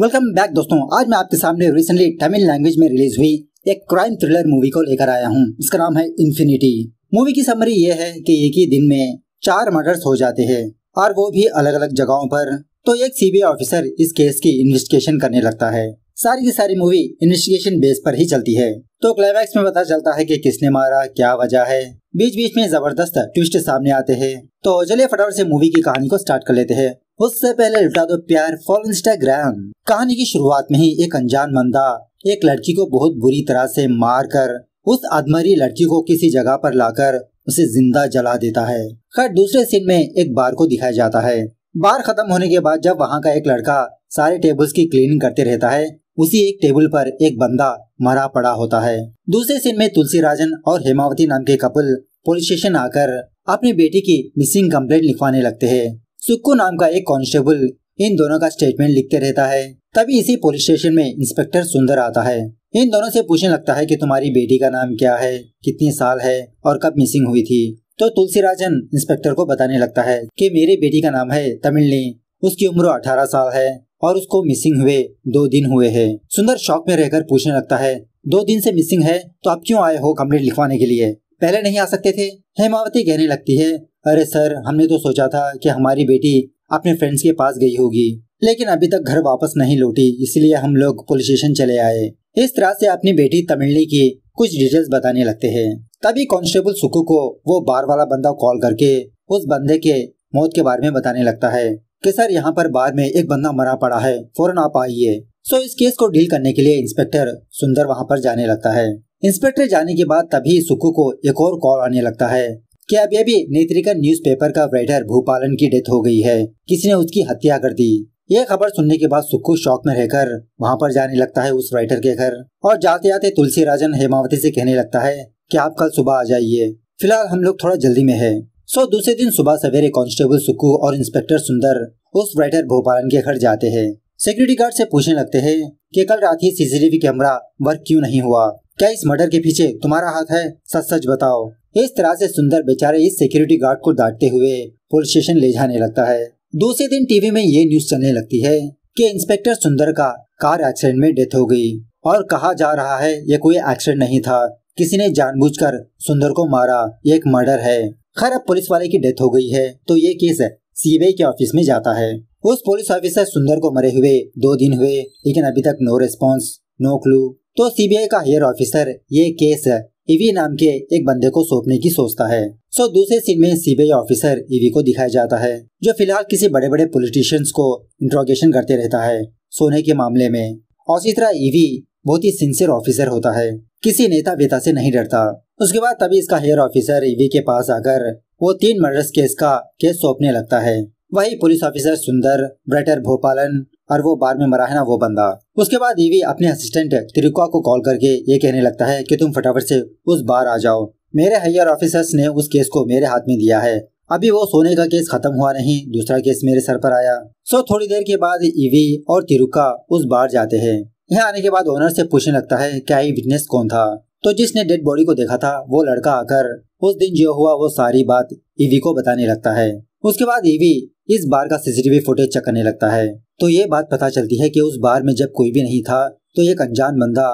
welcome back दोस्तों आज मैं आपके सामने रिसेंटली तमिल लैंग्वेज में रिलीज हुई एक क्राइम थ्रिलर मूवी को लेकर आया हूँ इसका नाम है इन्फिनिटी मूवी की समरी ये है कि एक ही दिन में चार मर्डर्स हो जाते हैं और वो भी अलग अलग जगहों पर तो एक सीबीआई ऑफिसर इस केस की इन्वेस्टिगेशन करने लगता है सारी की सारी मूवी इन्वेस्टिगेशन बेस पर ही चलती है तो क्लाइमैक्स में पता चलता है कि किसने मारा क्या वजह है बीच बीच में जबरदस्त ट्विस्ट सामने आते हैं तो चलिए फटाफट से मूवी की कहानी को स्टार्ट कर लेते हैं उससे पहले लुटा दो प्यार फॉलो इंस्टाग्राम कहानी की शुरुआत में ही एक अनजान मंदा एक लड़की को बहुत बुरी तरह से मार कर उस आदमरी लड़की को किसी जगह पर लाकर उसे जिंदा जला देता है खैर दूसरे सीन में एक बार को दिखाया जाता है बार खत्म होने के बाद जब वहाँ का एक लड़का सारे टेबल्स की क्लीनिंग करते रहता है उसी एक टेबल पर एक बंदा मरा पड़ा होता है दूसरे सीन में तुलसी राजन और हेमावती नाम के कपल पुलिस स्टेशन आकर अपनी बेटी की मिसिंग कम्प्लेट लिखवाने लगते हैं सुक्कू नाम का एक कांस्टेबल इन दोनों का स्टेटमेंट लिखते रहता है तभी इसी पुलिस स्टेशन में इंस्पेक्टर सुंदर आता है इन दोनों से पूछने लगता है कि तुम्हारी बेटी का नाम क्या है कितने साल है और कब मिसिंग हुई थी तो तुलसी राजन इंस्पेक्टर को बताने लगता है कि मेरी बेटी का नाम है तमिलनी उसकी उम्र 18 साल है और उसको मिसिंग हुए दो दिन हुए हैं सुंदर शॉक में रहकर पूछने लगता है दो दिन से मिसिंग है तो आप क्यों आए हो कम्प्लेट लिखवाने के लिए पहले नहीं आ सकते थे हेमावती कहने लगती है अरे सर हमने तो सोचा था कि हमारी बेटी अपने फ्रेंड्स के पास गई होगी लेकिन अभी तक घर वापस नहीं लौटी इसलिए हम लोग पुलिस स्टेशन चले आए इस तरह से अपनी बेटी तमिलनी की कुछ डिटेल्स बताने लगते हैं तभी कांस्टेबल सुकू को वो बार वाला बंदा कॉल करके उस बंदे के मौत के बारे में बताने लगता है कि सर यहाँ पर बाद में एक बंदा मरा पड़ा है फौरन आप आइए सो इस केस को डील करने के लिए इंस्पेक्टर सुंदर वहाँ पर जाने लगता है इंस्पेक्टर जाने के बाद तभी सुकू को एक और कॉल आने लगता है कि अभी अभी नेत्रिका न्यूज़पेपर का राइटर भूपालन की डेथ हो गई है किसी ने उसकी हत्या कर दी यह खबर सुनने के बाद सुक्कू शौक में रहकर वहाँ पर जाने लगता है उस राइटर के घर और जाते जाते तुलसी राजन हेमावती से कहने लगता है कि आप कल सुबह आ जाइए फिलहाल हम लोग थोड़ा जल्दी में है सो so, दूसरे दिन सुबह सवेरे कांस्टेबल सुकू और इंस्पेक्टर सुंदर उस राइटर भोपालन के घर जाते हैं सिक्योरिटी गार्ड से पूछने लगते हैं कि कल रात ही सीसीटीवी कैमरा वर्क क्यों नहीं हुआ क्या इस मर्डर के पीछे तुम्हारा हाथ है सच सच बताओ इस तरह से सुंदर बेचारे इस सिक्योरिटी गार्ड को डांटते हुए पुलिस स्टेशन ले जाने लगता है दूसरे दिन टीवी में ये न्यूज चलने लगती है कि इंस्पेक्टर सुंदर का कार एक्सीडेंट में डेथ हो गई और कहा जा रहा है ये कोई एक्सीडेंट नहीं था किसी ने जानबूझकर सुंदर को मारा ये एक मर्डर है खैर अब पुलिस वाले की डेथ हो गई है तो ये केस सीबीआई के ऑफिस में जाता है उस पुलिस ऑफिसर सुंदर को मरे हुए दो दिन हुए लेकिन अभी तक नो रिस्पॉन्स नो क्लू तो सीबीआई का हेयर ऑफिसर ये केस इवी नाम के एक बंदे को सौंपने की सोचता है सो दूसरे सीन में सीबीआई ऑफिसर इवी को दिखाया जाता है जो फिलहाल किसी बड़े बड़े पोलिटिशियंस को इंट्रोगेशन करते रहता है सोने के मामले में और इसी तरह ईवी बहुत ही सिंसियर ऑफिसर होता है किसी नेता वेता से नहीं डरता उसके बाद तभी इसका हेयर ऑफिसर ईवी के पास आकर वो तीन मर्डर्स केस का केस सौंपने लगता है वही पुलिस ऑफिसर सुंदर ब्रेटर भोपालन और वो बार में मरा है ना वो बंदा उसके बाद ईवी e अपने असिस्टेंट त्रिकुआ को कॉल करके ये कहने लगता है कि तुम फटाफट से उस बार आ जाओ मेरे हायर ऑफिसर्स ने उस केस को मेरे हाथ में दिया है अभी वो सोने का केस खत्म हुआ नहीं दूसरा केस मेरे सर पर आया सो थोड़ी देर के बाद ईवी e और तिरुका उस बार जाते हैं यहाँ आने के बाद ओनर से पूछने लगता है क्या ये विटनेस कौन था तो जिसने डेड बॉडी को देखा था वो लड़का आकर उस दिन जो हुआ वो सारी बात ईवी को बताने लगता है उसके बाद ईवी इस बार का सीसीटीवी फुटेज चेक करने लगता है तो ये बात पता चलती है कि उस बार में जब कोई भी नहीं था तो एक अनजान बंदा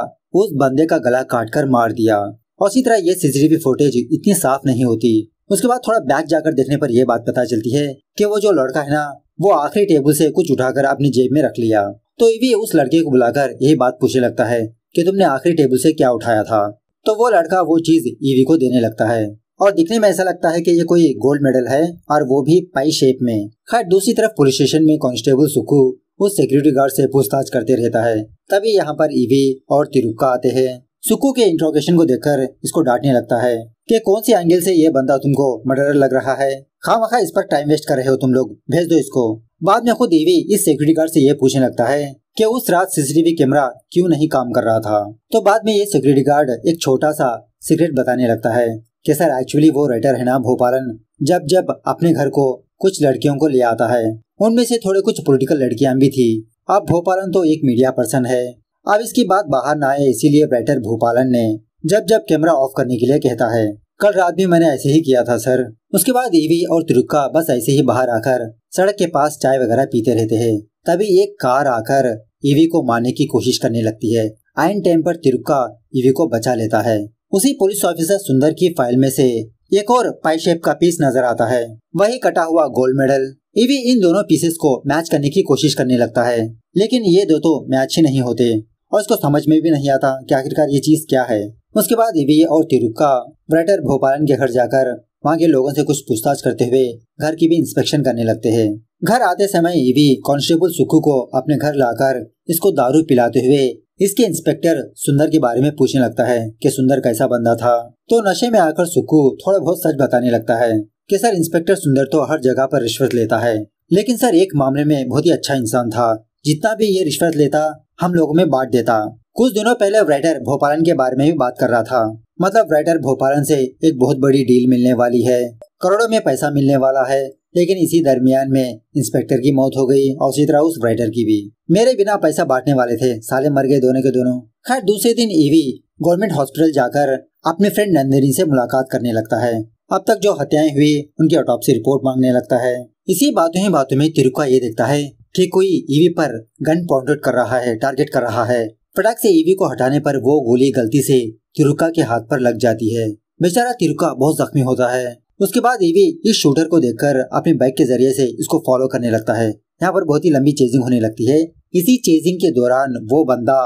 उस बंदे का गला काट कर मार दिया और इसी तरह ये सीसीटीवी फुटेज इतनी साफ नहीं होती उसके बाद थोड़ा बैक जाकर देखने पर यह बात पता चलती है कि वो जो लड़का है ना वो आखिरी टेबल से कुछ उठाकर अपनी जेब में रख लिया तो ईवी उस लड़के को बुलाकर यही बात पूछने लगता है कि तुमने आखिरी टेबल से क्या उठाया था तो वो लड़का वो चीज ईवी को देने लगता है और दिखने में ऐसा लगता है कि ये कोई गोल्ड मेडल है और वो भी पाई शेप में खैर दूसरी तरफ पुलिस स्टेशन में कांस्टेबल सुकू उस सिक्योरिटी गार्ड से पूछताछ करते रहता है तभी यहाँ पर ईवी और तिरुक्का आते हैं सुकू के इंट्रोगेशन को देखकर इसको डांटने लगता है कि कौन सी एंगल से ये बंदा तुमको मर्डर लग रहा है खाम खा इस पर टाइम वेस्ट कर रहे हो तुम लोग भेज दो इसको बाद में खुद ईवी इस सिक्योरिटी गार्ड से ये पूछने लगता है कि उस रात सीसीटीवी कैमरा क्यों नहीं काम कर रहा था तो बाद में ये सिक्योरिटी गार्ड एक छोटा सा सीक्रेट बताने लगता है कि सर एक्चुअली वो राइटर है ना भोपालन जब जब अपने घर को कुछ लड़कियों को ले आता है उनमें से थोड़े कुछ पॉलिटिकल लड़कियां भी थी अब भोपालन तो एक मीडिया पर्सन है अब इसकी बात बाहर ना आए इसीलिए राइटर भोपालन ने जब जब कैमरा ऑफ करने के लिए कहता है कल रात भी मैंने ऐसे ही किया था सर उसके बाद ईवी और त्रिका बस ऐसे ही बाहर आकर सड़क के पास चाय वगैरह पीते रहते हैं तभी एक कार आकर ईवी को मारने की कोशिश करने लगती है आइन टाइम पर तिरुक्का ईवी को बचा लेता है उसी पुलिस ऑफिसर सुंदर की फाइल में से एक और पाई शेप का पीस नजर आता है वही कटा हुआ गोल्ड मेडल ईवी इन दोनों पीसेस को मैच करने की कोशिश करने लगता है लेकिन ये दो तो मैच ही नहीं होते और इसको समझ में भी नहीं आता कि आखिरकार ये चीज क्या है उसके बाद दिव्य और तिरुक्का ब्राइटर भोपालन के घर जाकर वहाँ के लोगों से कुछ पूछताछ करते हुए घर की भी इंस्पेक्शन करने लगते हैं घर आते समय ईवी कांस्टेबल सुखू को अपने घर लाकर इसको दारू पिलाते हुए इसके इंस्पेक्टर सुंदर के बारे में पूछने लगता है कि सुंदर कैसा बंदा था तो नशे में आकर सुखू थोड़ा बहुत सच बताने लगता है कि सर इंस्पेक्टर सुंदर तो हर जगह पर रिश्वत लेता है लेकिन सर एक मामले में बहुत ही अच्छा इंसान था जितना भी ये रिश्वत लेता हम लोगों में बांट देता कुछ दिनों पहले राइटर भोपालन के बारे में भी बात कर रहा था मतलब राइटर भोपालन से एक बहुत बड़ी डील मिलने वाली है करोड़ों में पैसा मिलने वाला है लेकिन इसी दरमियान में इंस्पेक्टर की मौत हो गई और उसी तरह उस राइटर की भी मेरे बिना पैसा बांटने वाले थे साले मर गए दोनों के दोनों खैर दूसरे दिन ईवी गवर्नमेंट हॉस्पिटल जाकर अपने फ्रेंड नंदिनी से मुलाकात करने लगता है अब तक जो हत्याएं हुई उनकी ऑटोपसी रिपोर्ट मांगने लगता है इसी बातों ही बातों में तिरुका ये देखता है कि कोई ईवी पर गन पॉइंट कर रहा है टारगेट कर रहा है फटाक से ईवी को हटाने पर वो गोली गलती से तिरुका के हाथ पर लग जाती है बेचारा तिरुका बहुत जख्मी होता है उसके बाद ईवी इस शूटर को देखकर अपने बाइक के जरिए से इसको फॉलो करने लगता है यहाँ पर बहुत ही लंबी चेजिंग होने लगती है इसी चेजिंग के दौरान वो बंदा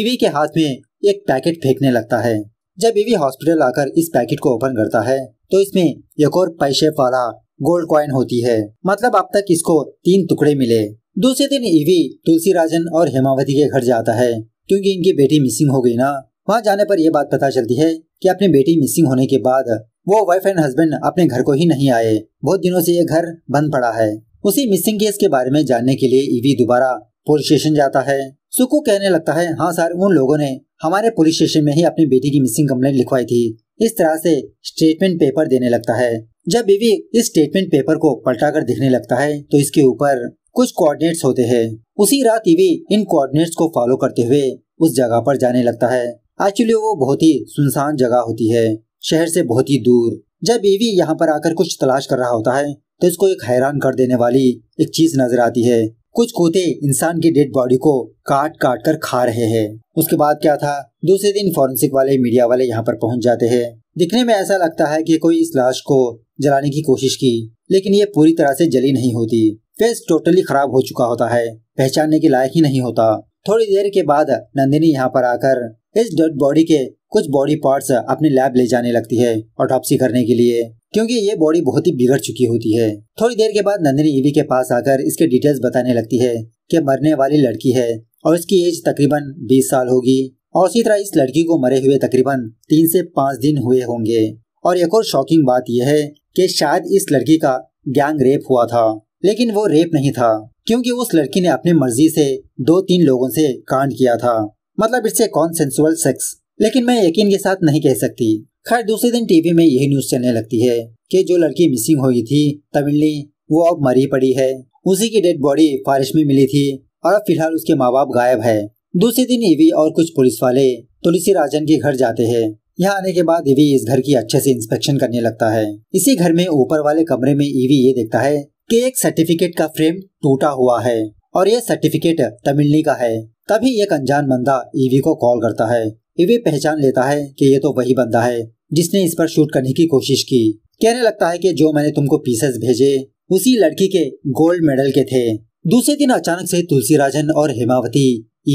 ईवी के हाथ में एक पैकेट फेंकने लगता है जब ईवी हॉस्पिटल आकर इस पैकेट को ओपन करता है तो इसमें एक और पैसे वाला गोल्ड क्वाइन होती है मतलब अब तक इसको तीन टुकड़े मिले दूसरे दिन ईवी तुलसी राजन और हेमावती के घर जाता है क्योंकि इनकी बेटी मिसिंग हो गई ना वहाँ जाने पर यह बात पता चलती है कि अपनी बेटी मिसिंग होने के बाद वो वाइफ एंड हस्बैंड अपने घर को ही नहीं आए बहुत दिनों से ये घर बंद पड़ा है उसी मिसिंग केस के बारे में जानने के लिए ईवी दोबारा पुलिस स्टेशन जाता है सुकू कहने लगता है हाँ सर उन लोगों ने हमारे पुलिस स्टेशन में ही अपनी बेटी की मिसिंग कम्प्लेन लिखवाई थी इस तरह से स्टेटमेंट पेपर देने लगता है जब बीवी इस स्टेटमेंट पेपर को पलटा कर देखने लगता है तो इसके ऊपर कुछ कोऑर्डिनेट्स होते हैं उसी रात ही भी इन कोऑर्डिनेट्स को फॉलो करते हुए उस जगह पर जाने लगता है एक्चुअली वो बहुत ही सुनसान जगह होती है शहर से बहुत ही दूर जब एवी यहाँ पर आकर कुछ तलाश कर रहा होता है तो इसको एक हैरान कर देने वाली एक चीज नजर आती है कुछ कोते इंसान की डेड बॉडी को काट काट कर खा रहे हैं उसके बाद क्या था दूसरे दिन फॉरेंसिक वाले मीडिया वाले यहाँ पर पहुँच जाते हैं दिखने में ऐसा लगता है कि कोई इस लाश को जलाने की कोशिश की लेकिन ये पूरी तरह से जली नहीं होती फेस टोटली खराब हो चुका होता है पहचानने के लायक ही नहीं होता थोड़ी देर के बाद नंदिनी यहाँ पर आकर इस डेड बॉडी के कुछ बॉडी पार्ट्स अपने लैब ले जाने लगती है ऑटोपसी करने के लिए क्योंकि ये बॉडी बहुत ही बिगड़ चुकी होती है थोड़ी देर के बाद नंदिनी ईवी के पास आकर इसके डिटेल्स बताने लगती है कि मरने वाली लड़की है और इसकी एज तकरीबन 20 साल होगी और उसी तरह इस लड़की को मरे हुए तकरीबन तीन से पाँच दिन हुए होंगे और एक और शॉकिंग बात यह है कि शायद इस लड़की का गैंग रेप हुआ था लेकिन वो रेप नहीं था क्योंकि उस लड़की ने अपनी मर्जी से दो तीन लोगों से कांड किया था मतलब इससे कौन सेंसुअल सेक्स लेकिन मैं यकीन के साथ नहीं कह सकती खैर दूसरे दिन टीवी में यही न्यूज चलने लगती है कि जो लड़की मिसिंग हो गई थी तमिलनी वो अब मरी पड़ी है उसी की डेड बॉडी फारिश में मिली थी और अब फिलहाल उसके माँ बाप गायब है दूसरे दिन ईवी और कुछ पुलिस वाले तुलसी राजन के घर जाते हैं यहाँ आने के बाद ईवी इस घर की अच्छे से इंस्पेक्शन करने लगता है इसी घर में ऊपर वाले कमरे में ईवी ये देखता है कि एक सर्टिफिकेट का फ्रेम टूटा हुआ है और ये सर्टिफिकेट तमिलनी का है तभी एक अनजान बंदा ईवी को कॉल करता है ईवी पहचान लेता है कि ये तो वही बंदा है जिसने इस पर शूट करने की कोशिश की कहने लगता है कि जो मैंने तुमको पीसेस भेजे उसी लड़की के गोल्ड मेडल के थे दूसरे दिन अचानक से तुलसी राजन और हेमावती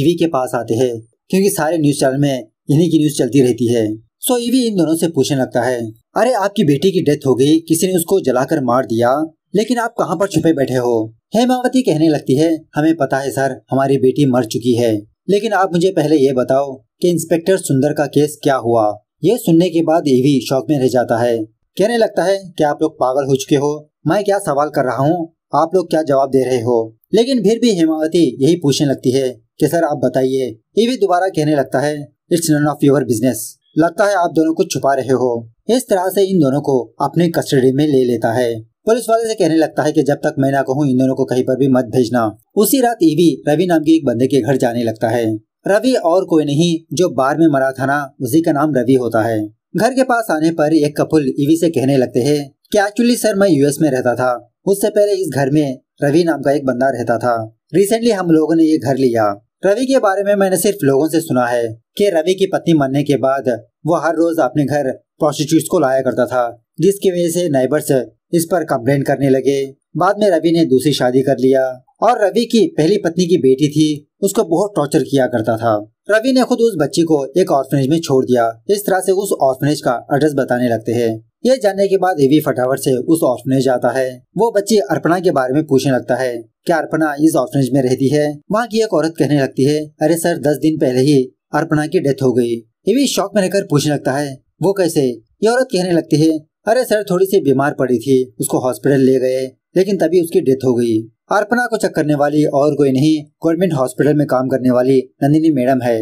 ईवी के पास आते हैं क्योंकि सारे न्यूज चैनल में इन्हीं की न्यूज चलती रहती है सो ईवी इन दोनों से पूछने लगता है अरे आपकी बेटी की डेथ हो गई किसी ने उसको जलाकर मार दिया लेकिन आप कहाँ पर छुपे बैठे हो हेमावती कहने लगती है हमें पता है सर हमारी बेटी मर चुकी है लेकिन आप मुझे पहले ये बताओ कि इंस्पेक्टर सुंदर का केस क्या हुआ ये सुनने के बाद ये भी शौक में रह जाता है कहने लगता है कि आप लोग पागल हो चुके हो मैं क्या सवाल कर रहा हूँ आप लोग क्या जवाब दे रहे हो लेकिन फिर भी हेमावती यही पूछने लगती है कि सर आप बताइए ये भी दोबारा कहने लगता है it's none of your business लगता है आप दोनों को छुपा रहे हो इस तरह से इन दोनों को अपने कस्टडी में ले लेता है पुलिस वाले से कहने लगता है कि जब तक मैं ना कहूँ इन दोनों को कहीं पर भी मत भेजना उसी रात ईवी रवि नाम के एक बंदे के घर जाने लगता है रवि और कोई नहीं जो बार में मरा था ना उसी का नाम रवि होता है घर के पास आने पर एक कपुल ईवी से कहने लगते है की एक्चुअली सर मैं यूएस में रहता था उससे पहले इस घर में रवि नाम का एक बंदा रहता था रिसेंटली हम लोगों ने ये घर लिया रवि के बारे में मैंने सिर्फ लोगों से सुना है कि रवि की पत्नी मरने के बाद वो हर रोज अपने घर प्रोस्टिट्यूट को लाया करता था जिसकी वजह से नेबर्स इस पर कंप्लेन करने लगे बाद में रवि ने दूसरी शादी कर लिया और रवि की पहली पत्नी की बेटी थी उसको बहुत टॉर्चर किया करता था रवि ने खुद उस बच्ची को एक ऑर्फनेज में छोड़ दिया इस तरह से उस ऑर्फनेज का एड्रेस बताने लगते हैं ये जानने के बाद एवी फटाफट से उस ऑर्फनेज जाता है वो बच्ची अर्पणा के बारे में पूछने लगता है क्या अर्पणा इस ऑर्फनेज में रहती है वहाँ की एक औरत कहने लगती है अरे सर दस दिन पहले ही अर्पणा की डेथ हो गयी रवि शौक में रहकर पूछने लगता है वो कैसे ये औरत कहने लगती है अरे सर थोड़ी सी बीमार पड़ी थी उसको हॉस्पिटल ले गए लेकिन तभी उसकी डेथ हो गई अर्पणा को चेक करने वाली और कोई नहीं गवर्नमेंट हॉस्पिटल में काम करने वाली नंदिनी मैडम है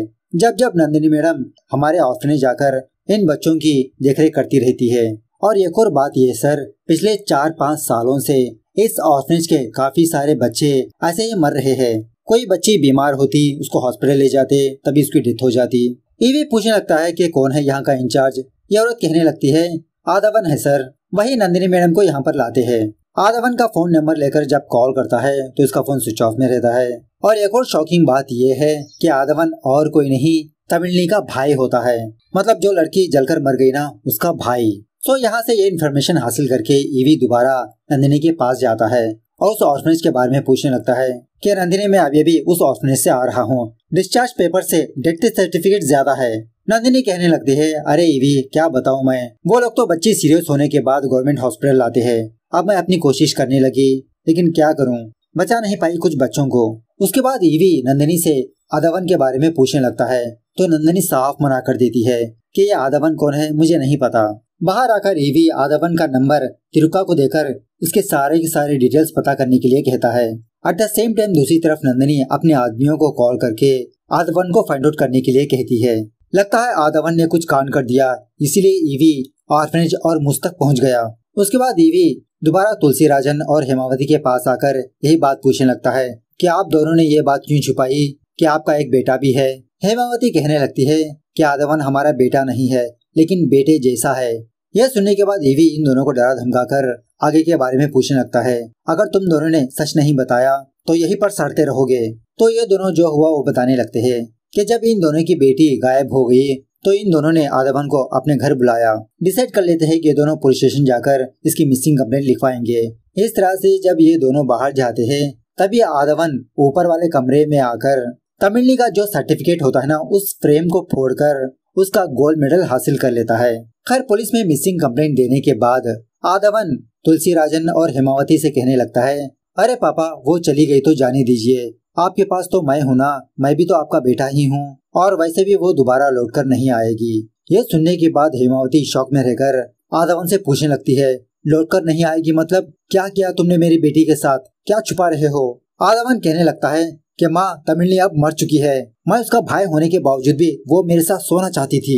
जब जब नंदिनी मैडम हमारे ऑफिस जाकर इन बच्चों की देखरेख करती रहती है और एक और बात ये सर पिछले चार पाँच सालों से इस ऑर्फनेज के काफी सारे बच्चे ऐसे ही मर रहे हैं कोई बच्ची बीमार होती उसको हॉस्पिटल ले जाते तभी उसकी डेथ हो जाती भी पूछने लगता है कि कौन है यहाँ का इंचार्ज ये औरत कहने लगती है आधावन है सर वही नंदिनी मैडम को यहाँ पर लाते हैं आधावन का फोन नंबर लेकर जब कॉल करता है तो इसका फोन स्विच ऑफ में रहता है और एक और शॉकिंग बात यह है कि आधावन और कोई नहीं तमिलनी का भाई होता है मतलब जो लड़की जलकर मर गई ना उसका भाई तो यहाँ से ये इन्फॉर्मेशन हासिल करके ईवी दोबारा नंदिनी के पास जाता है और उस ऑर्फनेज के बारे में पूछने लगता है कि नंदिनी मैं अभी भी उस ऑर्फनेज से आ रहा हूँ डिस्चार्ज पेपर से डेथ सर्टिफिकेट ज्यादा है नंदिनी कहने लगती है अरे ईवी क्या बताओ मैं वो लोग तो बच्ची सीरियस होने के बाद गवर्नमेंट हॉस्पिटल लाते हैं अब मैं अपनी कोशिश करने लगी लेकिन क्या करूँ बचा नहीं पाई कुछ बच्चों को उसके बाद ईवी नंदिनी से आदावन के बारे में पूछने लगता है तो नंदिनी साफ मना कर देती है कि ये आदावन कौन है मुझे नहीं पता बाहर आकर ईवी आदावन का नंबर तिरुका को देकर उसके सारे के सारे डिटेल्स पता करने के लिए कहता है एट द सेम टाइम दूसरी तरफ नंदिनी अपने आदमियों को कॉल करके आदावन को फाइंड आउट करने के लिए कहती है लगता है आदावन ने कुछ कान कर दिया इसीलिए ईवी ऑर्फनेज और मुस्तक पहुंच गया उसके बाद ईवी दोबारा तुलसी राजन और हेमावती के पास आकर यही बात पूछने लगता है कि आप दोनों ने ये बात क्यों छुपाई कि आपका एक बेटा भी है हेमावती कहने लगती है कि आधवन हमारा बेटा नहीं है लेकिन बेटे जैसा है यह सुनने के बाद ईवी इन दोनों को डरा कर आगे के बारे में पूछने लगता है अगर तुम दोनों ने सच नहीं बताया तो यही पर सड़ते रहोगे तो ये दोनों जो हुआ वो बताने लगते हैं कि जब इन दोनों की बेटी गायब हो गई तो इन दोनों ने आदाबन को अपने घर बुलाया डिसाइड कर लेते हैं कि ये दोनों पुलिस स्टेशन जाकर इसकी मिसिंग कम्प्लेट लिखवाएंगे इस तरह से जब ये दोनों बाहर जाते हैं तभी आदवन ऊपर वाले कमरे में आकर तमिलनी का जो सर्टिफिकेट होता है ना उस फ्रेम को फोड़कर उसका गोल्ड मेडल हासिल कर लेता है खैर पुलिस में मिसिंग कम्प्लेट देने के बाद आदवन तुलसी राजन और हेमावती से कहने लगता है अरे पापा वो चली गई तो जाने दीजिए आपके पास तो मैं हूँ ना मैं भी तो आपका बेटा ही हूँ और वैसे भी वो दोबारा लौट कर नहीं आएगी ये सुनने के बाद हेमावती शौक में रहकर आधवन उनसे पूछने लगती है लौट कर नहीं आएगी मतलब क्या किया तुमने मेरी बेटी के साथ क्या छुपा रहे हो आदावन कहने लगता है कि माँ तमिलनी अब मर चुकी है मैं उसका भाई होने के बावजूद भी वो मेरे साथ सोना चाहती थी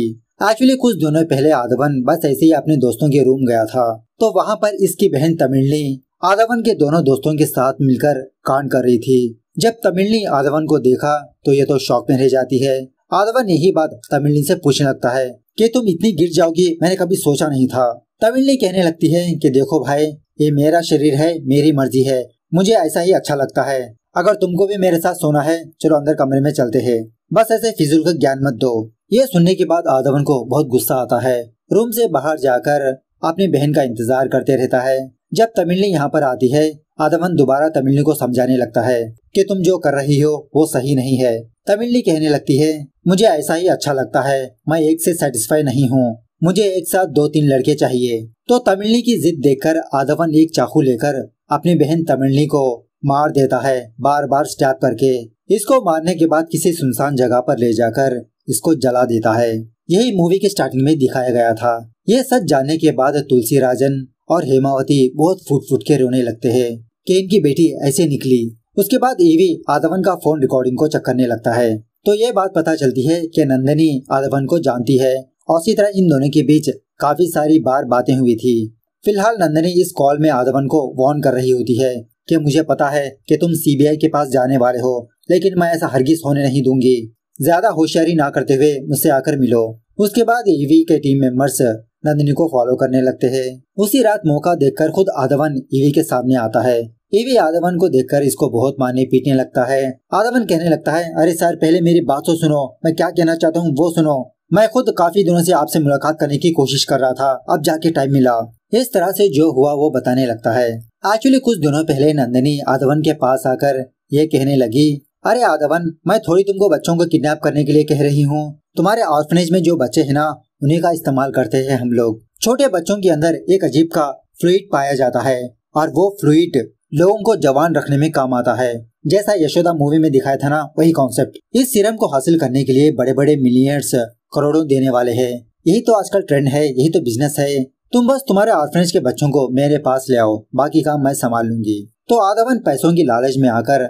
एक्चुअली कुछ दिनों पहले आधवन बस ऐसे ही अपने दोस्तों के रूम गया था तो वहाँ पर इसकी बहन तमिलनी आदावन के दोनों दोस्तों के साथ मिलकर कांड कर रही थी जब तमिलनी आधवन को देखा तो ये तो शौक में रह जाती है आधवन यही बात तमिलनी से पूछने लगता है कि तुम इतनी गिर जाओगी मैंने कभी सोचा नहीं था तमिलनी कहने लगती है कि देखो भाई ये मेरा शरीर है मेरी मर्जी है मुझे ऐसा ही अच्छा लगता है अगर तुमको भी मेरे साथ सोना है चलो अंदर कमरे में चलते है बस ऐसे फिजुल का ज्ञान मत दो ये सुनने के बाद आधवन को बहुत गुस्सा आता है रूम से बाहर जाकर अपनी बहन का इंतजार करते रहता है जब तमिलनी यहाँ पर आती है आधवन दोबारा तमिलनी को समझाने लगता है कि तुम जो कर रही हो वो सही नहीं है तमिलनी कहने लगती है मुझे ऐसा ही अच्छा लगता है मैं एक से सेटिस्फाई नहीं हूँ मुझे एक साथ दो तीन लड़के चाहिए तो तमिलनी की जिद देखकर आधवन एक चाकू लेकर अपनी बहन तमिलनी को मार देता है बार बार स्टैप करके इसको मारने के बाद किसी सुनसान जगह पर ले जाकर इसको जला देता है यही मूवी के स्टार्टिंग में दिखाया गया था ये सच जानने के बाद तुलसी राजन और हेमावती बहुत फूट फूट के रोने लगते हैं कि इनकी बेटी ऐसे निकली उसके बाद ईवी आधवन का फोन रिकॉर्डिंग को चेक करने लगता है तो ये बात पता चलती है कि नंदनी आधवन को जानती है और इसी तरह इन दोनों के बीच काफी सारी बार बातें हुई थी फिलहाल नंदनी इस कॉल में आधवन को वॉर्न कर रही होती है कि मुझे पता है कि तुम सीबीआई के पास जाने वाले हो लेकिन मैं ऐसा हरगिज होने नहीं दूंगी ज्यादा होशियारी ना करते हुए मुझसे आकर मिलो उसके बाद ईवी के टीम मेंबर्स नंदनी को फॉलो करने लगते हैं उसी रात मौका देखकर खुद आधवन ईवी के सामने आता है ईवी आदवन को देखकर इसको बहुत मारने पीटने लगता है आदवन कहने लगता है अरे सर पहले मेरी बात तो सुनो मैं क्या कहना चाहता हूँ वो सुनो मैं खुद काफी दिनों से आपसे मुलाकात करने की कोशिश कर रहा था अब जाके टाइम मिला इस तरह से जो हुआ वो बताने लगता है एक्चुअली कुछ दिनों पहले नंदनी आदवन के पास आकर ये कहने लगी अरे आदवन मैं थोड़ी तुमको बच्चों को किडनैप करने के लिए कह रही हूँ तुम्हारे ऑर्फनेज में जो बच्चे है ना उन्हीं का इस्तेमाल करते हैं हम लोग छोटे बच्चों के अंदर एक अजीब का फ्लूड पाया जाता है और वो फ्लूड लोगों को जवान रखने में काम आता है जैसा यशोदा मूवी में दिखाया था ना वही कॉन्सेप्ट इस सीरम को हासिल करने के लिए बड़े बड़े मिलियनर्स करोड़ों देने वाले हैं यही तो आजकल ट्रेंड है यही तो बिजनेस है तुम बस तुम्हारे ऑर्फनेज के बच्चों को मेरे पास ले आओ बाकी काम मैं संभाल लूंगी तो आधावन पैसों की लालच में आकर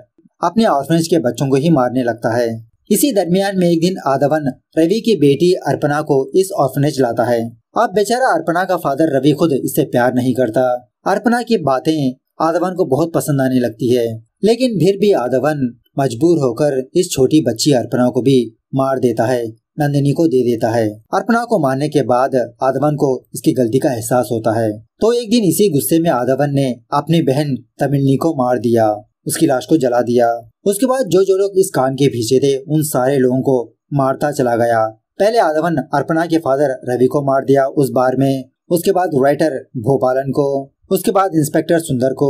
अपने ऑर्फनेज के बच्चों को ही मारने लगता है इसी दरमियान में एक दिन आधावन रवि की बेटी अर्पणा को इस ऑर्फनेज लाता है अब बेचारा अर्पणा का फादर रवि खुद इससे प्यार नहीं करता अर्पणा की बातें आधवन को बहुत पसंद आने लगती है लेकिन फिर भी आधवन मजबूर होकर इस छोटी बच्ची अर्पणा को भी मार देता है नंदिनी को दे देता है अर्पणा को मारने के बाद आधवन को इसकी गलती का एहसास होता है तो एक दिन इसी गुस्से में आधवन ने अपनी बहन तमिलनी को मार दिया उसकी लाश को जला दिया उसके बाद जो जो लोग इस कांड के पीछे थे उन सारे लोगों को मारता चला गया पहले आधवन अर्पणा के फादर रवि को मार दिया उस बार में उसके बाद राइटर भोपालन को उसके बाद इंस्पेक्टर सुंदर को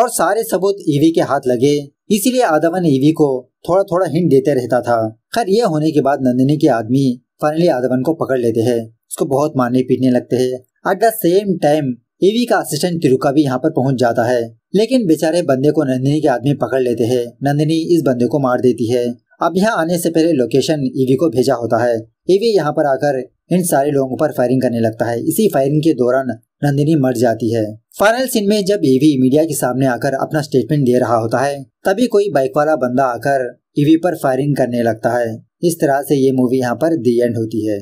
और सारे सबूत ईवी के हाथ लगे इसीलिए आदवन ईवी को थोड़ा थोड़ा हिंट देते रहता था खैर ये होने के बाद नंदिनी के आदमी फाइनली आदवन को पकड़ लेते हैं उसको बहुत मारने पीटने लगते है एट द सेम टाइम ईवी का असिस्टेंट तिरुका भी यहाँ पर पहुँच जाता है लेकिन बेचारे बंदे को नंदिनी के आदमी पकड़ लेते हैं नंदिनी इस बंदे को मार देती है अब यहाँ आने से पहले लोकेशन ईवी को भेजा होता है ईवी यहाँ पर आकर इन सारे लोगों पर फायरिंग करने लगता है इसी फायरिंग के दौरान नंदिनी मर जाती है फाइनल सीन में जब ईवी मीडिया के सामने आकर अपना स्टेटमेंट दे रहा होता है तभी कोई बाइक वाला बंदा आकर ईवी पर फायरिंग करने लगता है इस तरह से ये मूवी यहाँ पर दी एंड होती है